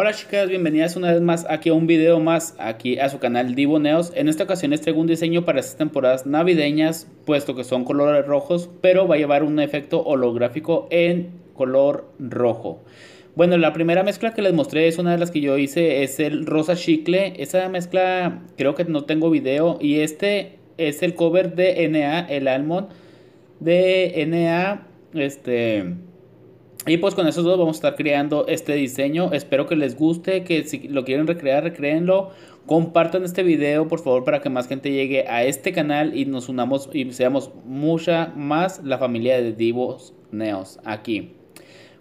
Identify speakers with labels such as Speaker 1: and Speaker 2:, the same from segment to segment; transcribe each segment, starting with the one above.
Speaker 1: Hola chicas, bienvenidas una vez más aquí a un video más aquí a su canal Divo Neos. En esta ocasión les traigo un diseño para estas temporadas navideñas, puesto que son colores rojos, pero va a llevar un efecto holográfico en color rojo. Bueno, la primera mezcla que les mostré es una de las que yo hice, es el rosa chicle. Esa mezcla creo que no tengo video y este es el cover de NA, el Almond de NA, este y pues con esos dos vamos a estar creando este diseño. Espero que les guste, que si lo quieren recrear, recreenlo. Compartan este video, por favor, para que más gente llegue a este canal y nos unamos y seamos mucha más la familia de Divos Neos aquí.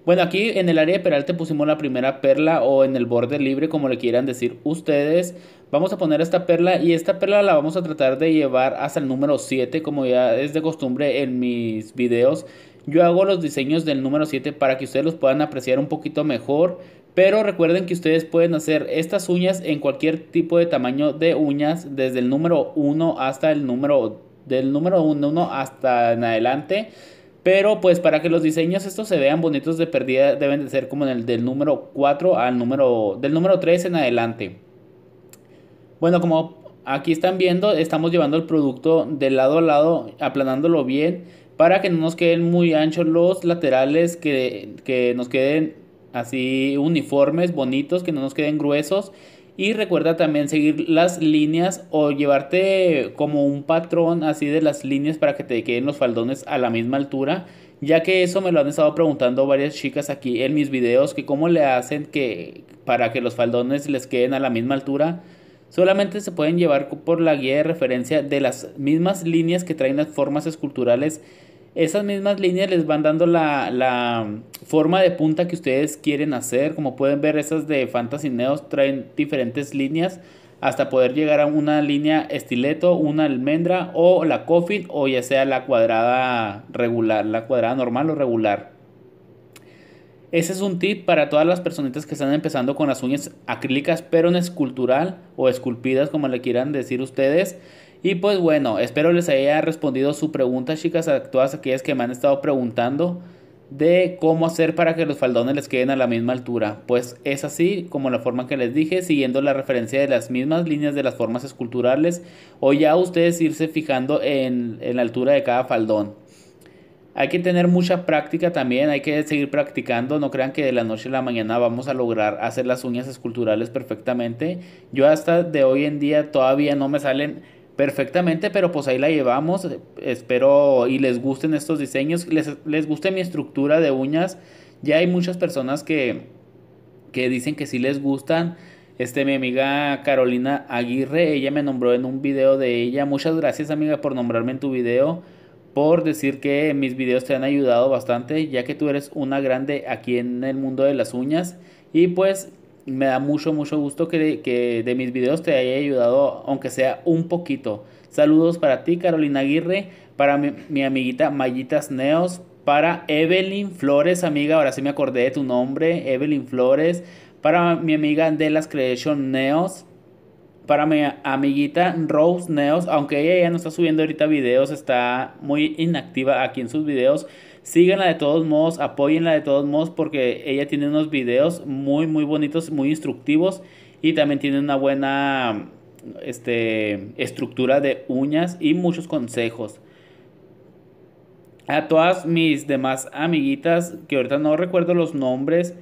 Speaker 1: Bueno, aquí en el área de Peralte pusimos la primera perla o en el borde libre, como le quieran decir ustedes. Vamos a poner esta perla y esta perla la vamos a tratar de llevar hasta el número 7, como ya es de costumbre en mis videos. Yo hago los diseños del número 7 para que ustedes los puedan apreciar un poquito mejor. Pero recuerden que ustedes pueden hacer estas uñas en cualquier tipo de tamaño de uñas. Desde el número 1 hasta el número... Del número 1 hasta en adelante. Pero pues para que los diseños estos se vean bonitos de perdida deben de ser como en el del número 4 al número... Del número 3 en adelante. Bueno, como aquí están viendo, estamos llevando el producto de lado a lado, aplanándolo bien para que no nos queden muy anchos los laterales, que, que nos queden así uniformes, bonitos, que no nos queden gruesos. Y recuerda también seguir las líneas o llevarte como un patrón así de las líneas para que te queden los faldones a la misma altura. Ya que eso me lo han estado preguntando varias chicas aquí en mis videos, que cómo le hacen que para que los faldones les queden a la misma altura. Solamente se pueden llevar por la guía de referencia de las mismas líneas que traen las formas esculturales esas mismas líneas les van dando la, forma de punta que ustedes quieren hacer. Como pueden ver, esas de Fantasy Neos traen diferentes líneas hasta poder llegar a una línea estileto, una almendra o la coffin o ya sea la cuadrada regular, la cuadrada normal o regular. Ese es un tip para todas las personitas que están empezando con las uñas acrílicas, pero en escultural o esculpidas, como le quieran decir ustedes. Y pues bueno, espero les haya respondido su pregunta, chicas, a todas aquellas que me han estado preguntando de cómo hacer para que los faldones les queden a la misma altura. Pues es así como la forma que les dije, siguiendo la referencia de las mismas líneas de las formas esculturales o ya ustedes irse fijando en, en la altura de cada faldón. Hay que tener mucha práctica también, hay que seguir practicando, no crean que de la noche a la mañana vamos a lograr hacer las uñas esculturales perfectamente. Yo hasta de hoy en día todavía no me salen perfectamente, pero pues ahí la llevamos. Espero y les gusten estos diseños, les, les guste mi estructura de uñas. Ya hay muchas personas que, que dicen que sí les gustan. Este, mi amiga Carolina Aguirre, ella me nombró en un video de ella. Muchas gracias, amiga, por nombrarme en tu video. Por decir que mis videos te han ayudado bastante, ya que tú eres una grande aquí en el mundo de las uñas. Y pues me da mucho, mucho gusto que, de mis videos te haya ayudado, aunque sea un poquito. Saludos para ti, Carolina Aguirre, para mi, mi amiguita Mayitas Neos, para Evelyn Flores, amiga, ahora sí me acordé de tu nombre, Evelyn Flores, para mi amiga de las Creation Neos, para mi amiguita Rose Neos, aunque ella ya no está subiendo ahorita videos, está muy inactiva aquí en sus videos. Síganla de todos modos, apóyenla de todos modos porque ella tiene unos videos muy muy bonitos, muy instructivos y también tiene una buena este, estructura de uñas y muchos consejos. A todas mis demás amiguitas que ahorita no recuerdo los nombres,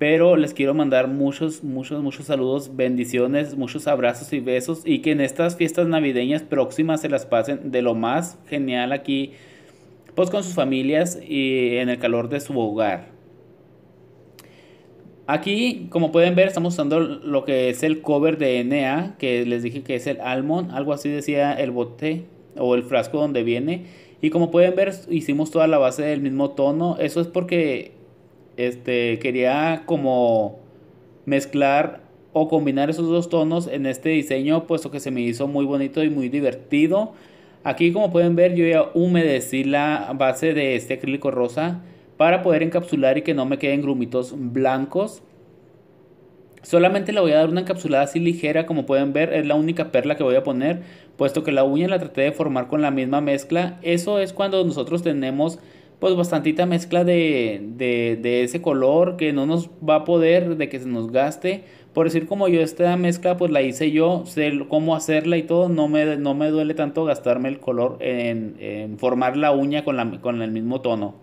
Speaker 1: pero les quiero mandar muchos, muchos, muchos saludos, bendiciones, muchos abrazos y besos. Y que en estas fiestas navideñas próximas se las pasen de lo más genial aquí, pues con sus familias y en el calor de su hogar. Aquí, como pueden ver, estamos usando lo que es el cover de NA, que les dije que es el almón algo así decía el bote o el frasco donde viene. Y como pueden ver, hicimos toda la base del mismo tono. Eso es porque este, quería como mezclar o combinar esos dos tonos en este diseño, puesto que se me hizo muy bonito y muy divertido. Aquí como pueden ver yo ya humedecí la base de este acrílico rosa para poder encapsular y que no me queden grumitos blancos. Solamente le voy a dar una encapsulada así ligera, como pueden ver, es la única perla que voy a poner, puesto que la uña la traté de formar con la misma mezcla. Eso es cuando nosotros tenemos pues bastantita mezcla de, ese color que no nos va a poder de que se nos gaste. Por decir como yo esta mezcla pues la hice yo, sé cómo hacerla y todo, no me, no me duele tanto gastarme el color en, formar la uña con, la, con el mismo tono.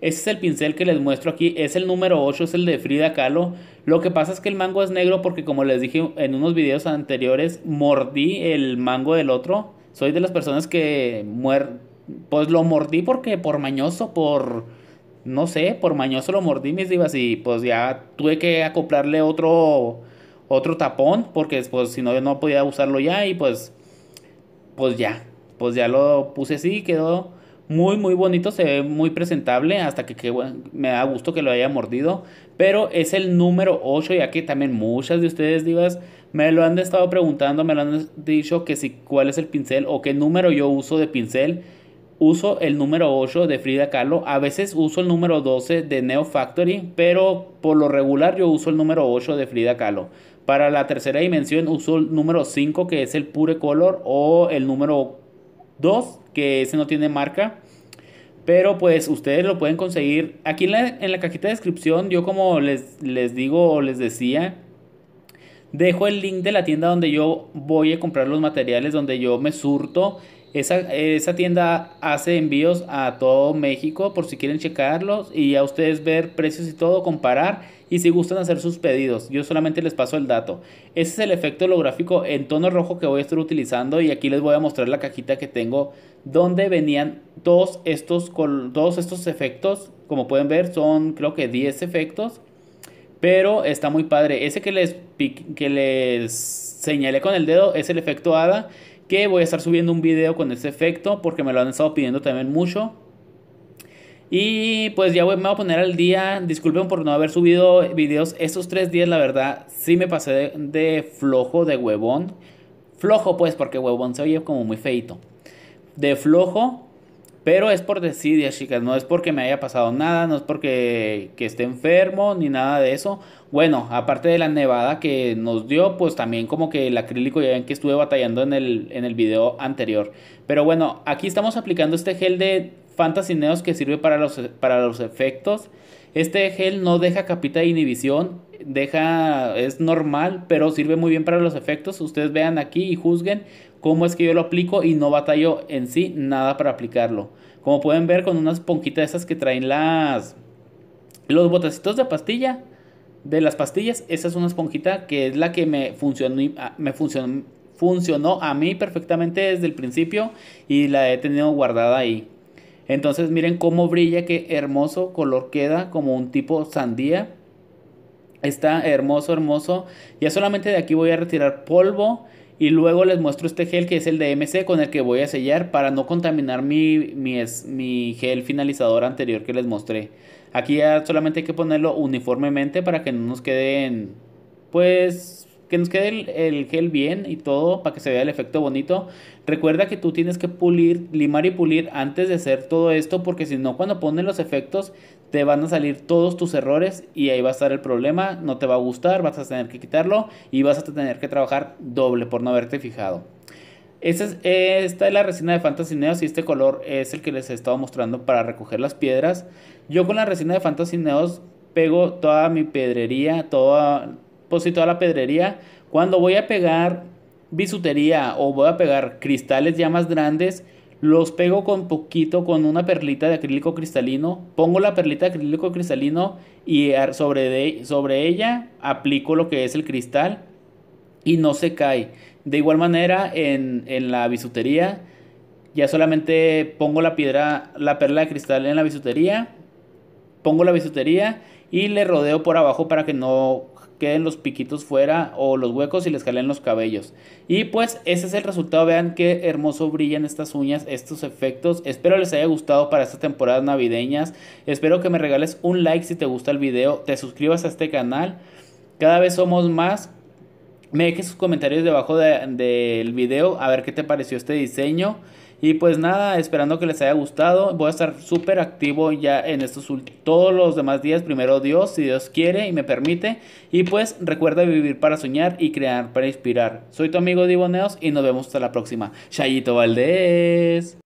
Speaker 1: Ese es el pincel que les muestro aquí, es el número 8, es el de Frida Kahlo. Lo que pasa es que el mango es negro porque como les dije en unos videos anteriores, mordí el mango del otro. Soy de las personas que muer pues lo mordí porque por mañoso, por, no sé, por mañoso lo mordí, mis divas, y pues ya tuve que acoplarle otro, otro tapón, porque pues si no, yo no podía usarlo ya, y pues, pues ya, pues ya lo puse así, quedó muy, muy bonito, se ve muy presentable, hasta que, me da gusto que lo haya mordido, pero es el número 8, ya que también muchas de ustedes, divas, me lo han estado preguntando, me lo han dicho que si cuál es el pincel o qué número yo uso de pincel, uso el número 8 de Frida Kahlo, a veces uso el número 12 de Neo Factory, pero por lo regular yo uso el número 8 de Frida Kahlo. Para la tercera dimensión uso el número 5 que es el Pure Color o el número 2 que ese no tiene marca. Pero pues ustedes lo pueden conseguir. Aquí en la, en la cajita de descripción yo como les, les digo o les decía, dejo el link de la tienda donde yo voy a comprar los materiales, donde yo me surto. Esa, tienda hace envíos a todo México por si quieren checarlos y a ustedes ver precios y todo, comparar y si gustan hacer sus pedidos. Yo solamente les paso el dato. Ese es el efecto holográfico en tono rojo que voy a estar utilizando y aquí les voy a mostrar la cajita que tengo donde venían todos estos, todos estos efectos. Como pueden ver son creo que 10 efectos pero está muy padre. Ese que les, que les señalé con el dedo es el efecto Ada Que voy a estar subiendo un video con ese efecto porque me lo han estado pidiendo también mucho. Y pues ya me voy a poner al día. Disculpen por no haber subido videos. Estos tres días, la verdad, sí me pasé de flojo, de huevón. Flojo, pues, porque huevón se oye como muy feito. De flojo, pero es por desidia, chicas, no es porque me haya pasado nada, no es porque esté enfermo ni nada de eso. Bueno, aparte de la nevada que nos dio, pues también como que el acrílico ya ven que estuve batallando en el, en el video anterior. Pero bueno, aquí estamos aplicando este gel de Fantasy Neos que sirve para los, e, para los efectos. Este gel no deja capita de inhibición, deja es normal, pero sirve muy bien para los efectos. Ustedes vean aquí y juzguen cómo es que yo lo aplico y no batallo en sí nada para aplicarlo. Como pueden ver con unas ponquitas esas que traen las los botecitos de pastilla de las pastillas, esa es una esponjita que es la que me funcionó ah, me funcionó funcionó a mí perfectamente desde el principio y la he tenido guardada ahí. Entonces miren cómo brilla, qué hermoso color queda, como un tipo sandía. Está hermoso, hermoso. Ya solamente de aquí voy a retirar polvo y luego les muestro este gel que es el de MC con el que voy a sellar para no contaminar mi, mi, mi gel finalizador anterior que les mostré. Aquí ya solamente hay que ponerlo uniformemente para que no nos queden pues que nos quede el, gel bien y todo para que se vea el efecto bonito. Recuerda que tú tienes que pulir, limar y pulir antes de hacer todo esto porque si no cuando pones los efectos te van a salir todos tus errores y ahí va a estar el problema, no te va a gustar, vas a tener que quitarlo y vas a tener que trabajar doble por no haberte fijado. Esta es, esta es la resina de Fantasy Neos y este color es el que les he estado mostrando para recoger las piedras. Yo con la resina de Fantasy Neos pego toda mi pedrería, toda, Posito a la pedrería, cuando voy a pegar bisutería o voy a pegar cristales ya más grandes, los pego con poquito, con una perlita de acrílico cristalino, pongo la perlita de acrílico cristalino y sobre, de, sobre ella aplico lo que es el cristal y no se cae. De igual manera en, en la bisutería, ya solamente pongo la piedra, la perla de cristal en la bisutería, pongo la bisutería y le rodeo por abajo para que no queden los piquitos fuera o los huecos y les jalen los cabellos. Y pues ese es el resultado. Vean qué hermoso brillan estas uñas, estos efectos. Espero les haya gustado para estas temporadas navideñas. Espero que me regales un like si te gusta el video. Te suscribas a este canal. Cada vez somos más. Me dejes sus comentarios debajo del video a ver qué te pareció este diseño. Y pues nada, esperando que les haya gustado. Voy a estar súper activo ya en estos todos los demás días. Primero Dios, si Dios quiere y me permite. Y pues recuerda vivir para soñar y crear para inspirar. Soy tu amigo Diboneos y nos vemos hasta la próxima. Chayito Valdés.